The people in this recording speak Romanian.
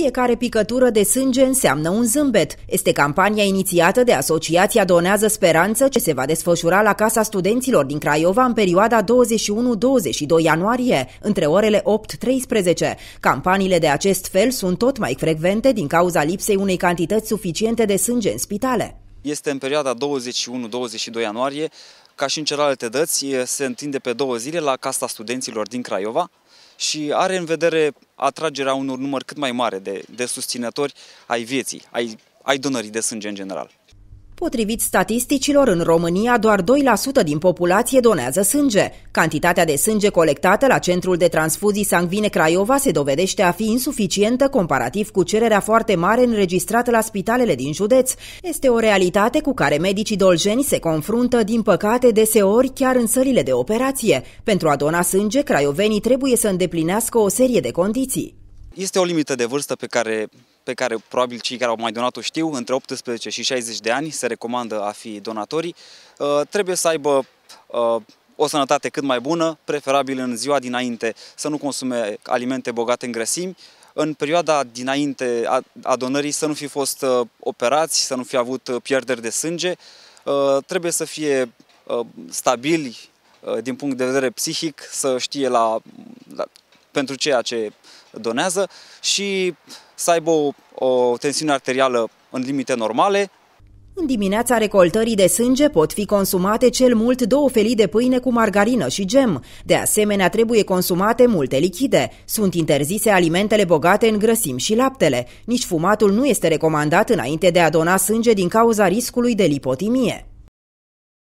Fiecare picătură de sânge înseamnă un zâmbet. Este campania inițiată de Asociația Donează Speranță ce se va desfășura la Casa Studenților din Craiova în perioada 21-22 ianuarie, între orele 8-13. Campaniile de acest fel sunt tot mai frecvente din cauza lipsei unei cantități suficiente de sânge în spitale. Este în perioada 21-22 ianuarie, ca și în celelalte dăți, se întinde pe două zile la Casa Studenților din Craiova, și are în vedere atragerea unor număr cât mai mare de, de susținători ai vieții, ai, ai donării de sânge în general. Potrivit statisticilor, în România doar 2% din populație donează sânge. Cantitatea de sânge colectată la Centrul de Transfuzii Sangvine Craiova se dovedește a fi insuficientă comparativ cu cererea foarte mare înregistrată la spitalele din județ. Este o realitate cu care medicii dolgeni se confruntă, din păcate, deseori chiar în sălile de operație. Pentru a dona sânge, craiovenii trebuie să îndeplinească o serie de condiții. Este o limită de vârstă pe care, pe care probabil cei care au mai donat-o știu, între 18 și 60 de ani se recomandă a fi donatorii. Uh, trebuie să aibă uh, o sănătate cât mai bună, preferabil în ziua dinainte să nu consume alimente bogate în grăsimi, în perioada dinainte a donării să nu fi fost uh, operați, să nu fi avut pierderi de sânge, trebuie să fie stabili din punct de vedere psihic, să știe la, la, pentru ceea ce donează și să aibă o, o tensiune arterială în limite normale. În dimineața recoltării de sânge pot fi consumate cel mult două felii de pâine cu margarină și gem. De asemenea, trebuie consumate multe lichide. Sunt interzise alimentele bogate în grăsimi și laptele. Nici fumatul nu este recomandat înainte de a dona sânge din cauza riscului de lipotimie.